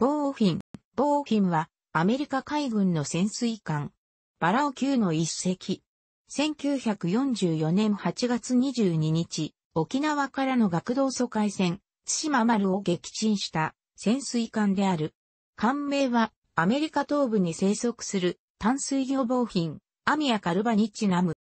ボーフィン。ボーフィンは、アメリカ海軍の潜水艦。バラオ級の一隻。1944年8月22日、沖縄からの学童疎開船、津島丸を撃沈した潜水艦である。艦名は、アメリカ東部に生息する淡水魚防品、アミアカルバニチナム。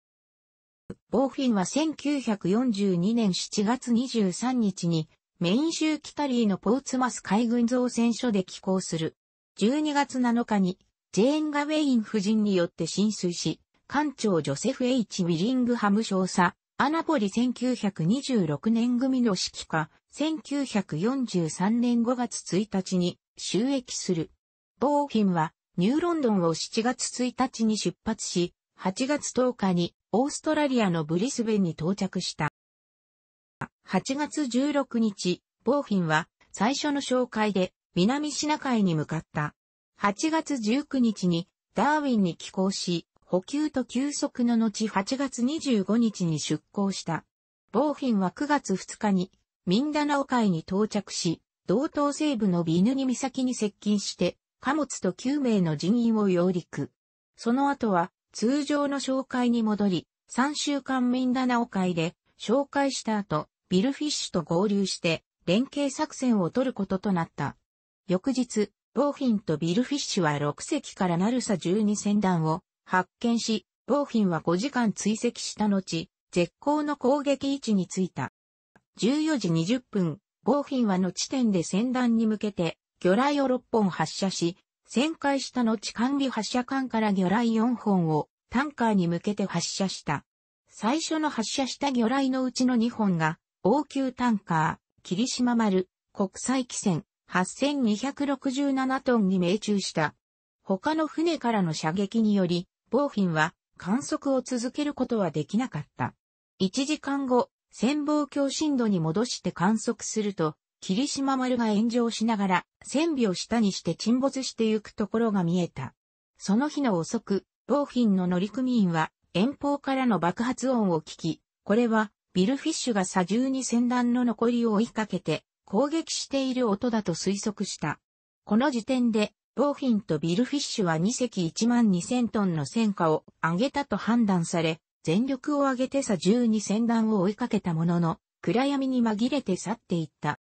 ボーフィンは1942年7月23日にメイン州キタリーのポーツマス海軍造船所で寄港する。12月7日に、ジェーン・ガウェイン夫人によって浸水し、艦長ジョセフ・ H・ ウィリングハム少佐、アナポリ1926年組の指揮下、1943年5月1日に収益する。ボーフィンはニューロンドンを7月1日に出発し、8月10日にオーストラリアのブリスベンに到着した。8月16日、ボーフィンは最初の紹介で南シナ海に向かった。8月19日にダーウィンに寄港し、補給と休息の後8月25日に出港した。ボーフィンは9月2日にミンダナオ海に到着し、同等西部のビヌニ岬に接近して、貨物と9名の人員を揚陸。その後は通常の紹介に戻り、3週間ミンダナオ海で紹介した後、ビルフィッシュと合流して連携作戦を取ることとなった。翌日、ボーフィンとビルフィッシュは6隻からナルサ12船団を発見し、ボーフィンは5時間追跡した後、絶好の攻撃位置についた。14時20分、ボーフィンはの地点で船団に向けて、魚雷を6本発射し、旋回した後管理発射管から魚雷4本をタンカーに向けて発射した。最初の発射した魚雷のうちの2本が王宮タンカー、霧島丸、国際汽船、8267トンに命中した。他の船からの射撃により、ボーフィンは観測を続けることはできなかった。1時間後、潜望鏡深度に戻して観測すると、霧島丸が炎上しながら、1000尾を下にして沈没してゆくところが見えた。その日の遅く、ボーフィンの乗組員は、遠方からの爆発音を聞き、これはビルフィッシュが左中に戦乱の残りを追いかけて攻撃している音だと推測した。この時点で、ボーフィンとビルフィッシュは2隻1万2000トンの戦果を上げたと判断され、全力を挙げて左中に戦乱を追いかけたものの、暗闇に紛れて去っていった。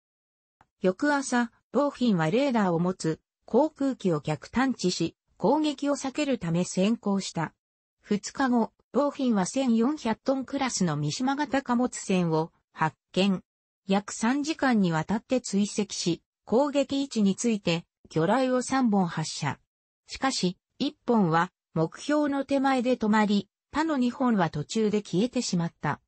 翌朝、ボーフィンはレーダーを持つ航空機を逆探知し、攻撃を避けるため先行した。2日後、ィンは1400トンクラスの三島型貨物船を発見。約3時間にわたって追跡し、攻撃位置について魚雷を3本発射。しかし、1本は目標の手前で止まり、他の2本は途中で消えてしまった。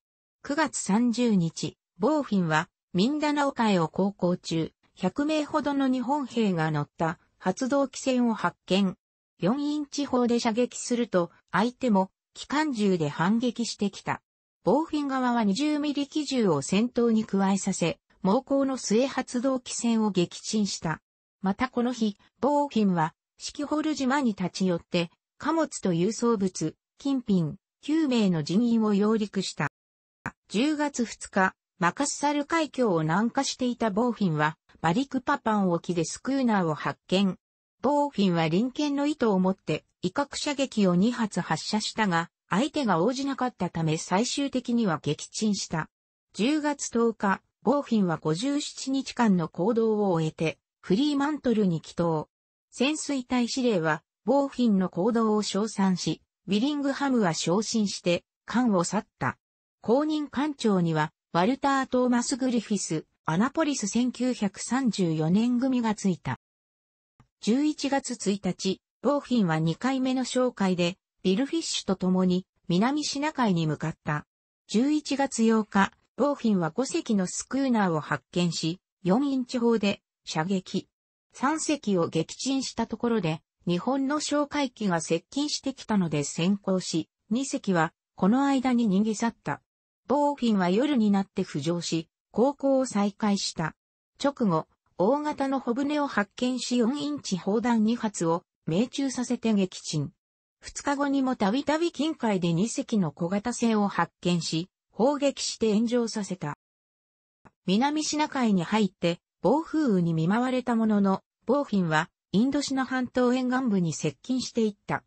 9月30日、ボーフィンはミンダナオ海を航行中、100名ほどの日本兵が乗った発動機船を発見。4インチ砲で射撃すると、相手も機関銃で反撃してきた。ボーフィン側は20ミリ機銃を戦闘に加えさせ、猛攻の末発動機戦を撃沈した。またこの日、ボーフィンは、シキホル島に立ち寄って、貨物と輸送物、金品、9名の人員を揚陸した。10月2日、マカッサル海峡を南下していたボーフィンは、バリクパパン沖でスクーナーを発見。ボーフィンは臨検の意図を持って、威嚇射撃を2発発射したが、相手が応じなかったため最終的には撃沈した。10月10日、ボーフィンは57日間の行動を終えて、フリーマントルに帰投。潜水隊司令は、ボーフィンの行動を称賛し、ウィリングハムは昇進して、艦を去った。公認艦長には、ワルター・トーマス・グリフィス、アナポリス1934年組がついた。11月1日、ボーフィンは2回目の紹介で、ビルフィッシュと共に南シナ海に向かった。11月8日、ボーフィンは5隻のスクーナーを発見し、4インチ砲で射撃。3隻を撃沈したところで、日本の哨戒機が接近してきたので先行し、2隻はこの間に逃げ去った。ボーフィンは夜になって浮上し、航行を再開した。直後、大型の小舟を発見し4インチ砲弾2発を命中させて撃沈。二日後にもたびたび近海で2隻の小型船を発見し、砲撃して炎上させた。南シナ海に入って暴風雨に見舞われたものの、ボーフィンはインドシナ半島沿岸部に接近していった。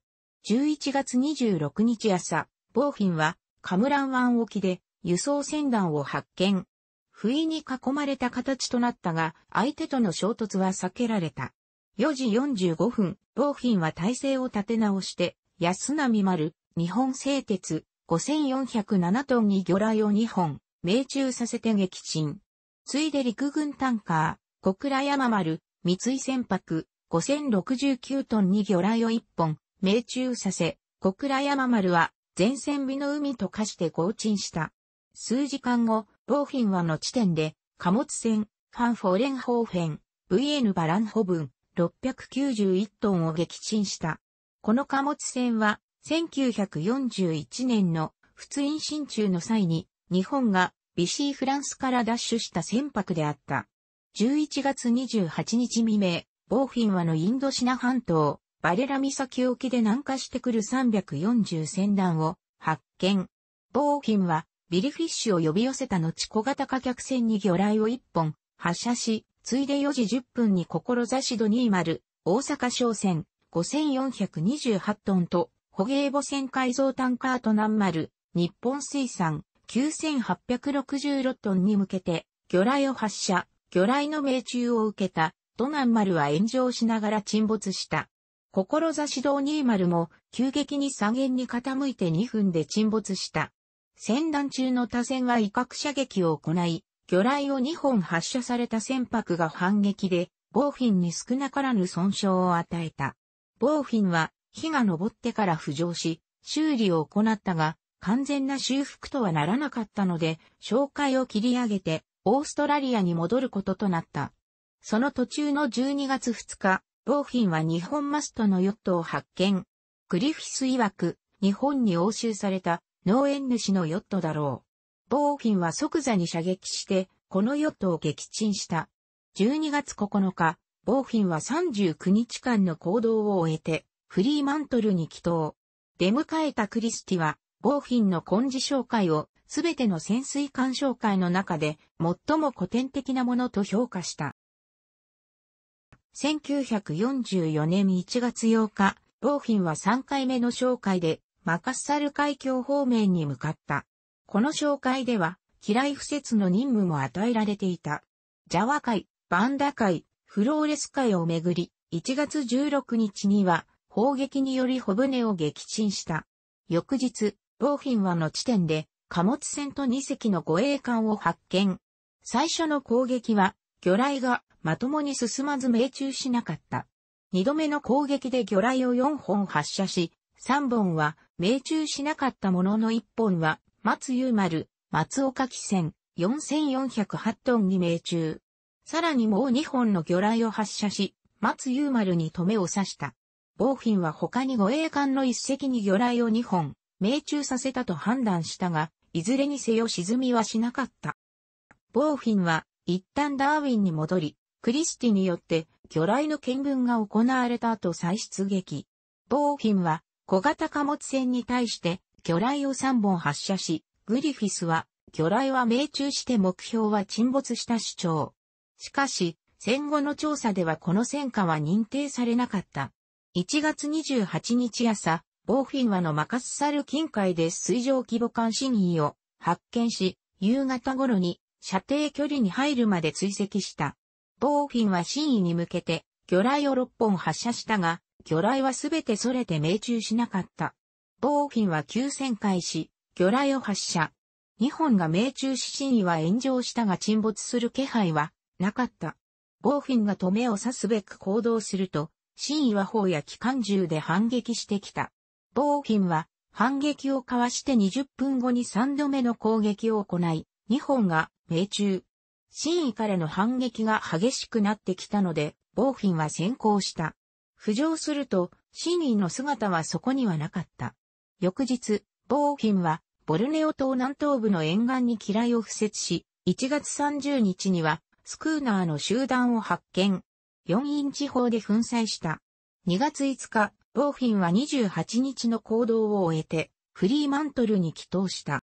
11月26日朝、ボーフィンはカムラン湾沖で輸送船団を発見。不意に囲まれた形となったが、相手との衝突は避けられた。4時45分、暴品は体制を立て直して、安波丸、日本製鉄、5407トンに魚雷を2本、命中させて撃沈。ついで陸軍タンカー、小倉山丸、三井船舶、5069トンに魚雷を1本、命中させ、小倉山丸は、前線美の海と化して降沈した。数時間後、ボーフィンはの地点で、貨物船、ファンフォーレンホーフェン、VN バランホブン、691トンを撃沈した。この貨物船は、1941年の仏印進駐の際に、日本がビシーフランスから奪取した船舶であった。11月28日未明、ボーフィンはのインドシナ半島、バレラ岬沖で南下してくる340船団を発見。ボーフィンはビリフィッシュを呼び寄せた後小型貨客船に魚雷を1本発射し、ついで4時10分に志度20、大阪商船、5428トンと、捕鯨母船改造タンカート南丸、日本水産、9866トンに向けて、魚雷を発射、魚雷の命中を受けた、都南丸は炎上しながら沈没した。志堂20も急激に左舷に傾いて2分で沈没した。船団中の他船は威嚇射撃を行い、魚雷を2本発射された船舶が反撃で、ボーフィンに少なからぬ損傷を与えた。ボーフィンは火が昇ってから浮上し、修理を行ったが、完全な修復とはならなかったので、紹介を切り上げて、オーストラリアに戻ることとなった。その途中の12月2日、ボーフィンは日本マストのヨットを発見。グリフィス曰く、日本に押収された農園主のヨットだろう。ボーフィンは即座に射撃して、このヨットを撃沈した。12月9日、ボーフィンは39日間の行動を終えて、フリーマントルに帰投。出迎えたクリスティは、ボーフィンの根治紹介を、すべての潜水艦紹介の中で、最も古典的なものと評価した。1944年1月8日、ボーフィンは3回目の紹介で、マカッサル海峡方面に向かった。この紹介では、機雷不設の任務も与えられていた。ジャワ会、バンダ会、フローレス会をめぐり、1月16日には、砲撃により小船を撃沈した。翌日、ボーフィンはの地点で、貨物船と2隻の護衛艦を発見。最初の攻撃は、魚雷がまともに進まず命中しなかった。2度目の攻撃で魚雷を4本発射し、3本は命中しなかったものの1本は松優丸、松岡汽船、4408トンに命中。さらにもう2本の魚雷を発射し、松優丸に止めを刺した。防品は他に護衛艦の一隻に魚雷を2本、命中させたと判断したが、いずれにせよ沈みはしなかった。防品は、一旦ダーウィンに戻り、クリスティによって魚雷の見分が行われた後再出撃。防品は、小型貨物船に対して魚雷を3本発射し、グリフィスは、魚雷は命中して目標は沈没した主張。しかし、戦後の調査ではこの戦果は認定されなかった。1月28日朝、ボーフィンはのマカスサル近海で水上規模艦。新儀を発見し、夕方頃に射程距離に入るまで追跡した。ボーフィンは真意に向けて魚雷を6本発射したが、魚雷はすべてそれて命中しなかった。ィンは急旋回し、魚雷を発射。日本が命中し真意は炎上したが沈没する気配はなかった。ボーフィンが止めを刺すべく行動すると、真意は砲や機関銃で反撃してきた。ボーフィンは反撃をかわして20分後に3度目の攻撃を行い、日本が命中。真意からの反撃が激しくなってきたので、ボーフィンは先行した。浮上すると、真意の姿はそこにはなかった。翌日、ボーフィンは、ボルネオ島南東部の沿岸に機雷を敷設し、1月30日には、スクーナーの集団を発見。4インチ砲で粉砕した。2月5日、ボーフィンは28日の行動を終えて、フリーマントルに帰投した。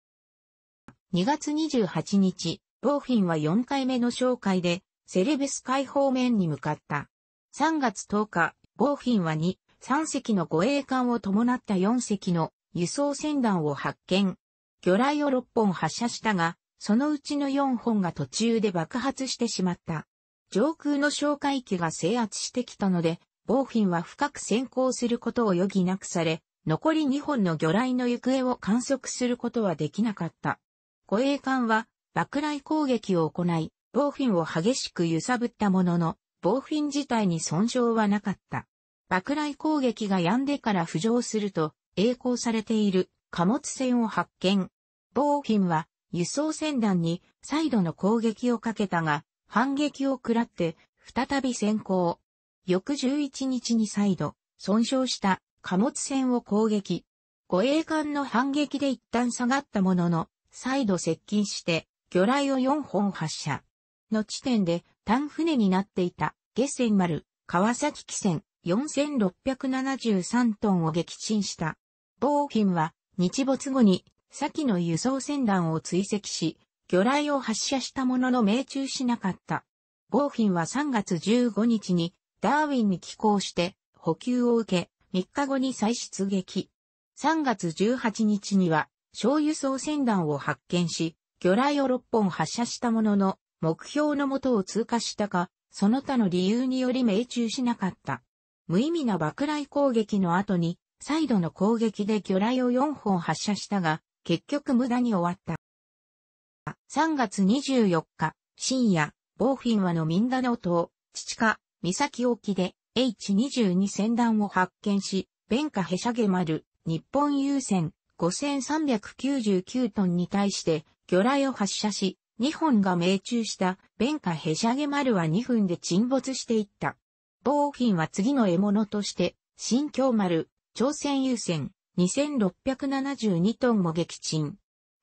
2月28日、ボーフィンは4回目の紹介で、セレベス海方面に向かった。3月10日、ボーフィンは2、3隻の護衛艦を伴った4隻の輸送船団を発見。魚雷を6本発射したが、そのうちの4本が途中で爆発してしまった。上空の哨戒機が制圧してきたので、ボーフィンは深く先行することを余儀なくされ、残り2本の魚雷の行方を観測することはできなかった。護衛艦は爆雷攻撃を行い、ボーフィンを激しく揺さぶったものの、ボーフィン自体に損傷はなかった。爆雷攻撃が止んでから浮上すると、栄光されている貨物船を発見。ボーフィンは輸送船団に再度の攻撃をかけたが、反撃を食らって再び先行。翌11日に再度損傷した貨物船を攻撃。護衛艦の反撃で一旦下がったものの、再度接近して魚雷を4本発射。の地点で単船になっていた下船丸、川崎汽船4673トンを撃沈した。ボーィンは日没後に先の輸送船団を追跡し、魚雷を発射したものの命中しなかった。ボーィンは3月15日にダーウィンに寄港して補給を受け、3日後に再出撃。3月18日には小輸送船団を発見し、魚雷を6本発射したものの、目標のもとを通過したか、その他の理由により命中しなかった。無意味な爆雷攻撃の後に、サイドの攻撃で魚雷を4本発射したが、結局無駄に終わった。3月24日、深夜、ボーフィンはのミンダナ島、父チ岬沖で H22 船団を発見し、ベカヘシャゲマ丸、日本優先5399トンに対して魚雷を発射し、2本が命中したベカヘシャゲマ丸は2分で沈没していった。ボーフィンは次の獲物として、新京丸、朝鮮優先2672トンも撃沈。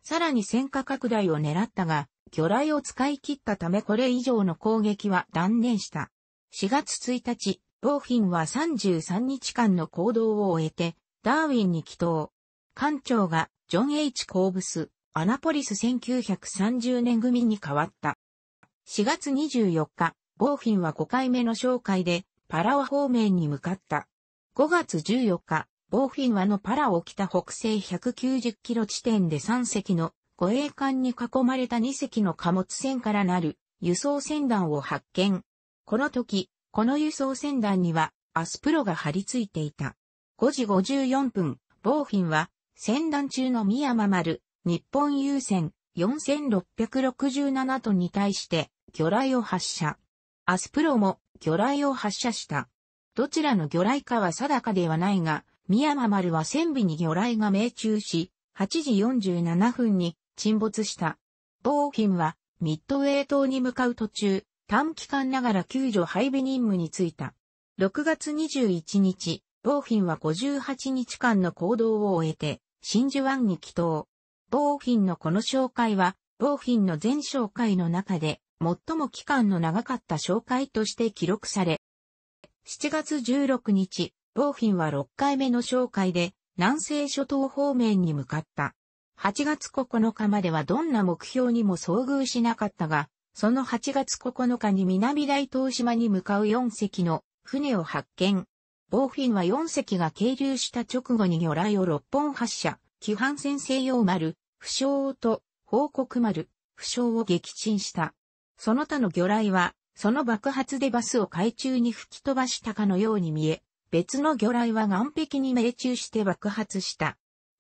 さらに戦火拡大を狙ったが、魚雷を使い切ったためこれ以上の攻撃は断念した。4月1日、ボーフィンは33日間の行動を終えて、ダーウィンに帰投。艦長がジョン・ H・ コーブス、アナポリス1930年組に変わった。4月24日、ボーフィンは5回目の紹介で、パラオ方面に向かった。5月14日、ボーフィンはのパラを北北西190キロ地点で3隻の護衛艦に囲まれた2隻の貨物船からなる輸送船団を発見。この時、この輸送船団にはアスプロが張り付いていた。5時54分、ボーフィンは船団中の宮間丸、日本優先4667ンに対して魚雷を発射。アスプロも魚雷を発射した。どちらの魚雷かは定かではないが、宮間丸は船尾に魚雷が命中し、8時47分に沈没した。ボーンはミッドウェイ島に向かう途中、短期間ながら救助配備任務に就いた。6月21日、ボーフィンは58日間の行動を終えて、真珠湾に帰島。ボーフィンのこの紹介は、ボーフィンの全紹介の中で、最も期間の長かった紹介として記録され、7月16日、ボーフィンは6回目の紹介で南西諸島方面に向かった。8月9日まではどんな目標にも遭遇しなかったが、その8月9日に南大東島に向かう4隻の船を発見。ボーフィンは4隻が係留した直後に魚雷を6本発射、規範船西洋丸、不詳と報告丸、不詳を撃沈した。その他の魚雷はその爆発でバスを海中に吹き飛ばしたかのように見え、別の魚雷は岸壁に命中して爆発した。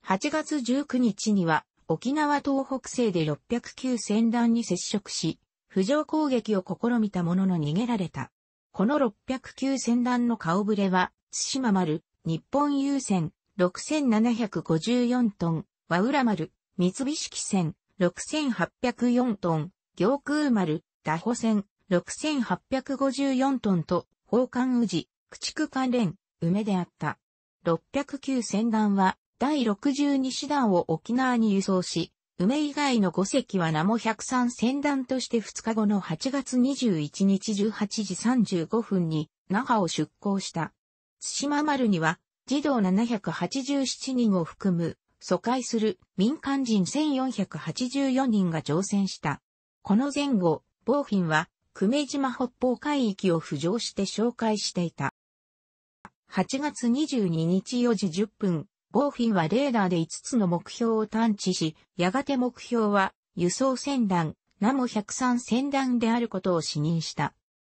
8月19日には、沖縄東北西で609船団に接触し、浮上攻撃を試みたものの逃げられた。この609船団の顔ぶれは、津島丸、日本郵船、6754トン、和浦丸、三菱汽船、6804トン、行空丸、打歩船、6854トンと、宝冠宇治、駆逐関連、梅であった。609船団は、第62師団を沖縄に輸送し、梅以外の5隻は名も103船団として2日後の8月21日18時35分に、那覇を出港した。津島丸には、児童787人を含む、疎開する民間人1484人が乗船した。この前後、ボ品は久米島北方海域を浮上して紹介していた。8月22日4時10分、ゴーフィンはレーダーで5つの目標を探知し、やがて目標は輸送船団、ナモ103船団であることを指認した。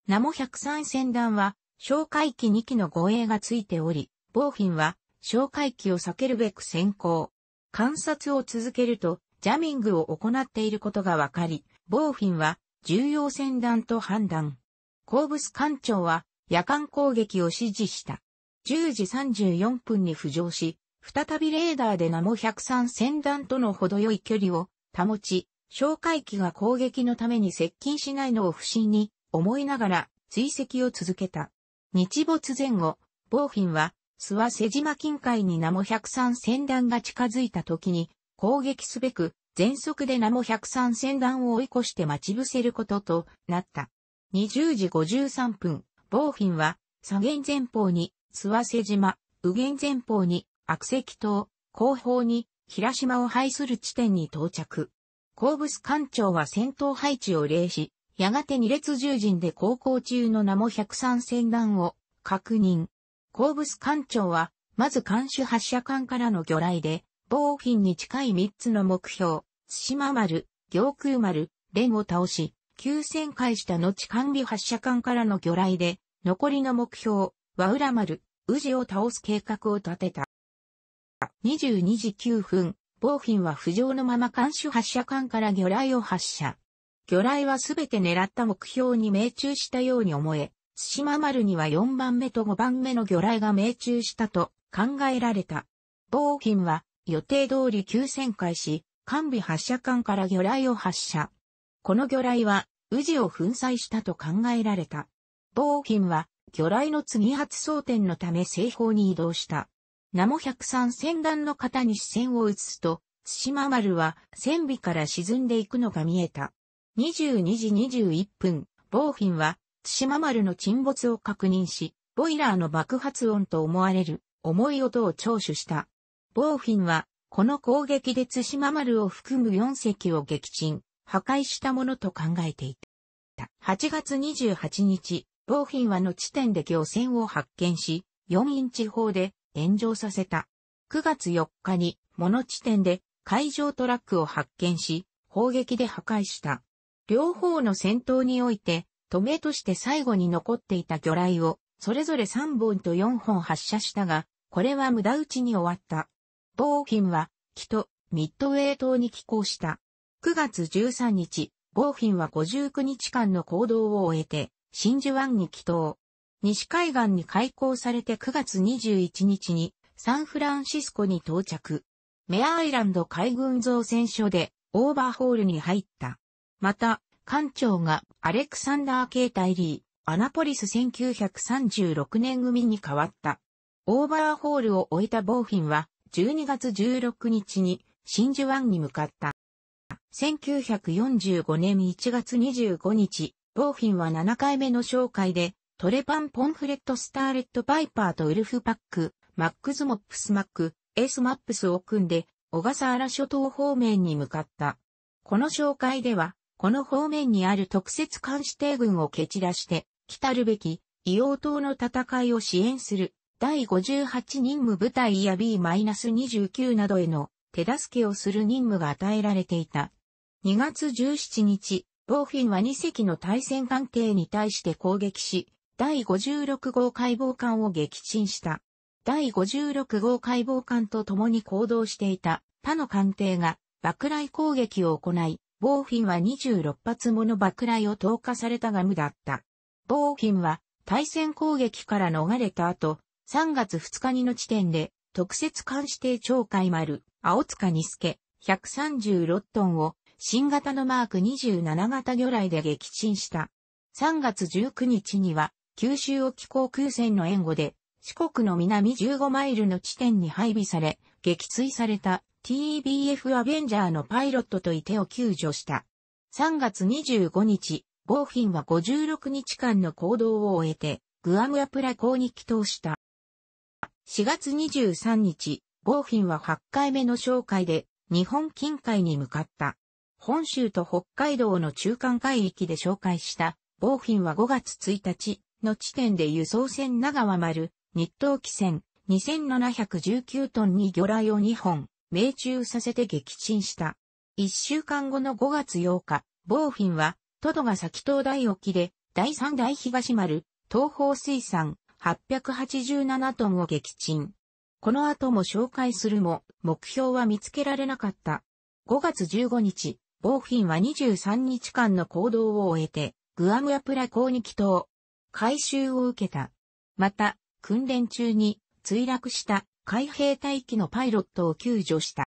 ナモ103船団は、哨戒機2機の護衛がついており、ボーフィンは、哨戒機を避けるべく先行。観察を続けると、ジャミングを行っていることがわかり、ボーフィンは、重要船団と判断。後ブス艦長は夜間攻撃を指示した。10時34分に浮上し、再びレーダーでナモ103船団との程よい距離を保ち、哨戒機が攻撃のために接近しないのを不審に思いながら追跡を続けた。日没前後、ボーフィンは諏訪瀬島近海にナモ103船団が近づいた時に攻撃すべく全速で名も103戦団を追い越して待ち伏せることとなった。20時53分、ボーフィンは、左舷前方に、諏訪瀬島、右舷前方に、悪石島、後方に、平島を配する地点に到着。後部艦長は戦闘配置を例し、やがて2列十陣で航行中の名も103戦団を確認。後部艦長は、まず艦首発射艦からの魚雷で、防品に近い3つの目標、津島丸、行空丸、連を倒し、急旋回した後管理発射艦からの魚雷で、残りの目標、和浦丸、宇治を倒す計画を立てた。22時9分、防品は浮上のまま監視発射艦から魚雷を発射。魚雷はすべて狙った目標に命中したように思え、津島丸には4番目と5番目の魚雷が命中したと考えられた。防品は予定通り急旋回し、完備発射管から魚雷を発射。この魚雷は、宇治を粉砕したと考えられた。某品は、魚雷の次発装填のため西方に移動した。ナモ103船団の型に視線を移すと、対馬丸は船尾から沈んでいくのが見えた。22時21分、某品は対馬丸の沈没を確認し、ボイラーの爆発音と思われる重い音を聴取した。ボーフィンは、この攻撃で津島丸を含む4隻を撃沈、破壊したものと考えていた。8月28日、ボーフィンはの地点で漁船を発見し、4インチ砲で炎上させた。9月4日に、モノ地点で海上トラックを発見し、砲撃で破壊した。両方の戦闘において、止めとして最後に残っていた魚雷を、それぞれ3本と4本発射したが、これは無駄打ちに終わった。ボーフィンは、木とミッドウェー島に寄港した。9月13日、ボーフィンは59日間の行動を終えて、真珠湾に帰島。西海岸に開港されて9月21日にサンフランシスコに到着。メアアイランド海軍造船所でオーバーホールに入った。また、艦長がアレクサンダー・ケータイリー、アナポリス1936年組に変わった。オーバーホールを終えたボーフィンは12月16日に真珠湾に向かった。1945年1月25日、ボーフィンは7回目の紹介で、トレパン・ポンフレット・スターレット・バイパーとウルフ・パック、マックズ・モップス・マック、エース・マップスを組んで、小笠原諸島方面に向かった。この紹介では、この方面にある特設監視艇群を蹴散らして、来たるべき、硫黄島の戦いを支援する第58任務部隊や B-29 などへの手助けをする任務が与えられていた。2月17日、ボーフィンは2隻の対戦艦艇に対して攻撃し、第56号解剖艦を撃沈した。第56号解剖艦と共に行動していた他の艦艇が爆雷攻撃を行い、ボーフィンは26発もの爆雷を投下されたが無だった。ボーフィンは対戦攻撃から逃れた後、3月2日にの地点で、特設監視艇超海丸、青塚にすけ、136トンを、新型のマーク27型魚雷で撃沈した。3月19日には、九州沖航空船の援護で、四国の南15マイルの地点に配備され、撃墜された TEBF アベンジャーのパイロットといてを救助した。3月25日、ゴーフィンは56日間の行動を終えて、グアムアプラ港に帰投した。4月23日、ボーフィンは8回目の紹介で日本近海に向かった。本州と北海道の中間海域で紹介したボーフィンは5月1日の地点で輸送船長は丸、日東汽船2719トンに魚雷を2本、命中させて撃沈した。1週間後の5月8日、ボーフィンは、トドが先東大沖で、第3大東丸、東方水産、887トンを撃沈。この後も紹介するも、目標は見つけられなかった。5月15日、ボーフィンは23日間の行動を終えて、グアムアプラ港に帰島。回収を受けた。また、訓練中に墜落した海兵隊機のパイロットを救助した。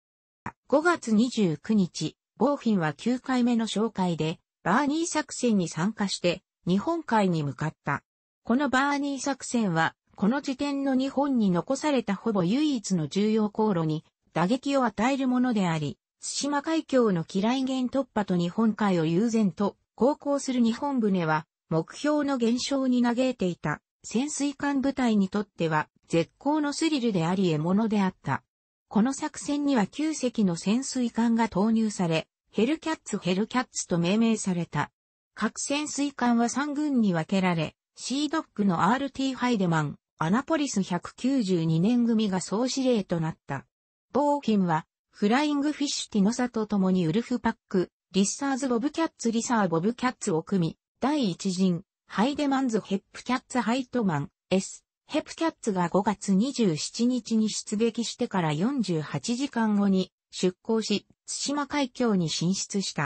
5月29日、ボーフィンは9回目の紹介で、バーニー作戦に参加して、日本海に向かった。このバーニー作戦は、この時点の日本に残されたほぼ唯一の重要航路に打撃を与えるものであり、津島海峡の機雷源突破と日本海を悠然と航行する日本船は、目標の減少に嘆いていた潜水艦部隊にとっては絶好のスリルであり獲物であった。この作戦には9隻の潜水艦が投入され、ヘルキャッツヘルキャッツと命名された。各潜水艦は3軍に分けられ、シードックの RT ハイデマン、アナポリス192年組が総司令となった。ボーキンは、フライングフィッシュティノサと共にウルフパック、リッサーズボブキャッツリサーボブキャッツを組み、第一陣、ハイデマンズヘップキャッツハイトマン、S、ヘップキャッツが5月27日に出撃してから48時間後に出港し、対馬海峡に進出した。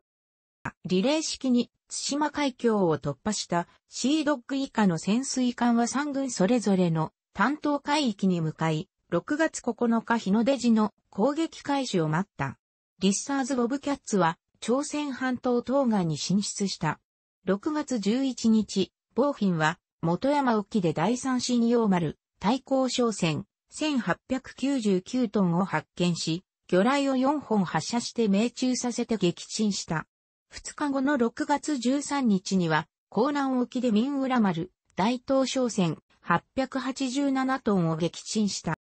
リレー式に島海峡を突破したシードッグ以下の潜水艦は3軍それぞれの担当海域に向かい、6月9日日の出時の攻撃開始を待った。リッサーズ・ボブキャッツは朝鮮半島東岸に進出した。6月11日、ボーフィンは元山沖で第三信用丸、対抗商船、1899トンを発見し、魚雷を4本発射して命中させて撃沈した。2日後の6月13日には、港南沖で民浦丸、大東商船、887トンを撃沈した。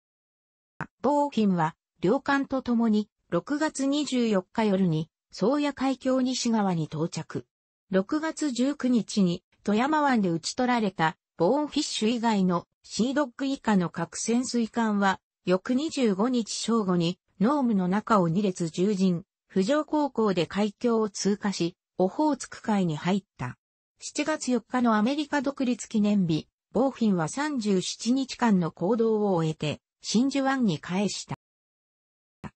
ボーンは、両艦と共に、6月24日夜に、宗谷海峡西側に到着。6月19日に、富山湾で打ち取られた、ボーンフィッシュ以外のシードッグ以下の核潜水艦は、翌25日正午に、ノームの中を2列従陣、浮上高校で海峡を通過し、オホーツク海に入った。7月4日のアメリカ独立記念日、ボーフィンは37日間の行動を終えて、真珠湾に返した。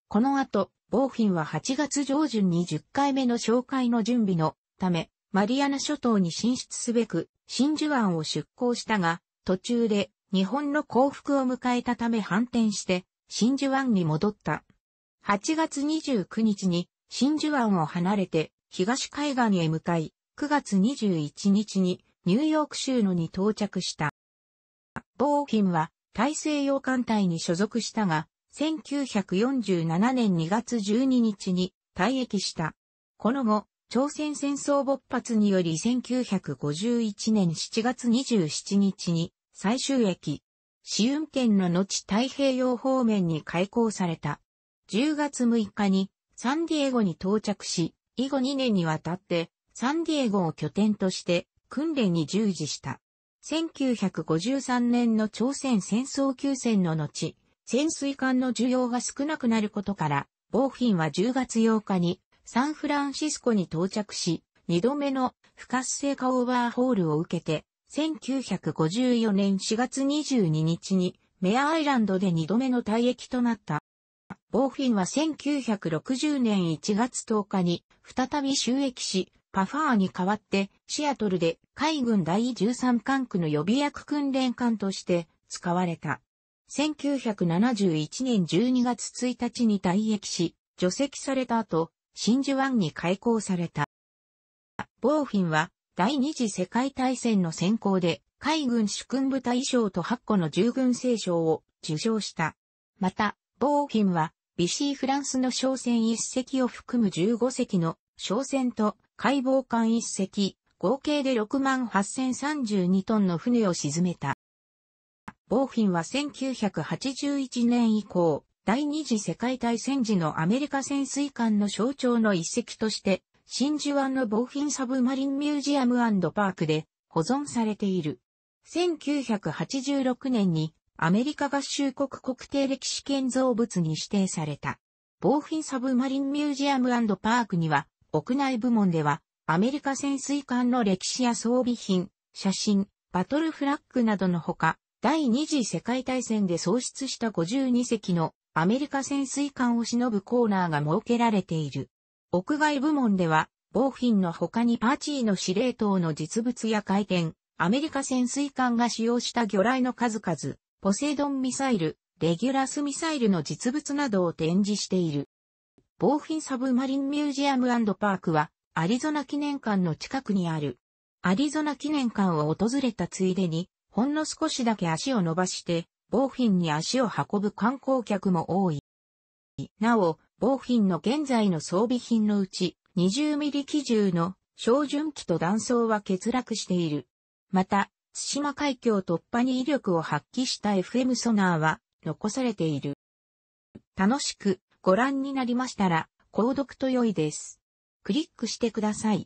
この後、ボーフィンは8月上旬に10回目の紹介の準備のため、マリアナ諸島に進出すべく、真珠湾を出港したが、途中で日本の降伏を迎えたため反転して、真珠湾に戻った。8月29日に真珠湾を離れて東海岸へ向かい、9月21日にニューヨーク州のに到着した。ボーフィンは大西洋艦隊に所属したが、1947年2月12日に退役した。この後、朝鮮戦争勃発により1951年7月27日に最終駅、試運転の後太平洋方面に開港された。10月6日にサンディエゴに到着し、以後2年にわたってサンディエゴを拠点として訓練に従事した。1953年の朝鮮戦争休戦の後、潜水艦の需要が少なくなることから、ボーフィンは10月8日にサンフランシスコに到着し、2度目の不活性化オーバーホールを受けて、1954年4月22日にメアアイランドで2度目の退役となった。ボーフィンは1960年1月10日に再び収益し、パファーに代わってシアトルで海軍第13管区の予備役訓練艦として使われた。1971年12月1日に退役し、除籍された後、真珠湾に開港された。ボーフィンは第二次世界大戦の先行で海軍主君部隊賞と8個の従軍聖賞を受賞した。また、ボーフィンはビシーフランスの商船1隻を含む15隻の商船と解剖艦1隻、合計で6万8032トンの船を沈めた。ボーフィンは1981年以降、第二次世界大戦時のアメリカ潜水艦の象徴の一隻として、真珠湾のボーフィンサブマリンミュージアムパークで保存されている。1986年にアメリカ合衆国国定歴史建造物に指定された。ボーフィンサブマリンミュージアムパークには、屋内部門では、アメリカ潜水艦の歴史や装備品、写真、バトルフラッグなどのほか、第二次世界大戦で喪失した52隻のアメリカ潜水艦を忍ぶコーナーが設けられている。屋外部門では、ボーフィンの他にパーチーの司令塔の実物や回転、アメリカ潜水艦が使用した魚雷の数々、ポセイドンミサイル、レギュラスミサイルの実物などを展示している。ボーフィンサブマリンミュージアムパークは、アリゾナ記念館の近くにある。アリゾナ記念館を訪れたついでに、ほんの少しだけ足を伸ばして、ボーフィンに足を運ぶ観光客も多い。なお、ボーフィンの現在の装備品のうち、20ミリ機銃の照準機と弾層は欠落している。また、対馬海峡突破に威力を発揮した FM ソナーは残されている。楽しくご覧になりましたら、購読と良いです。クリックしてください。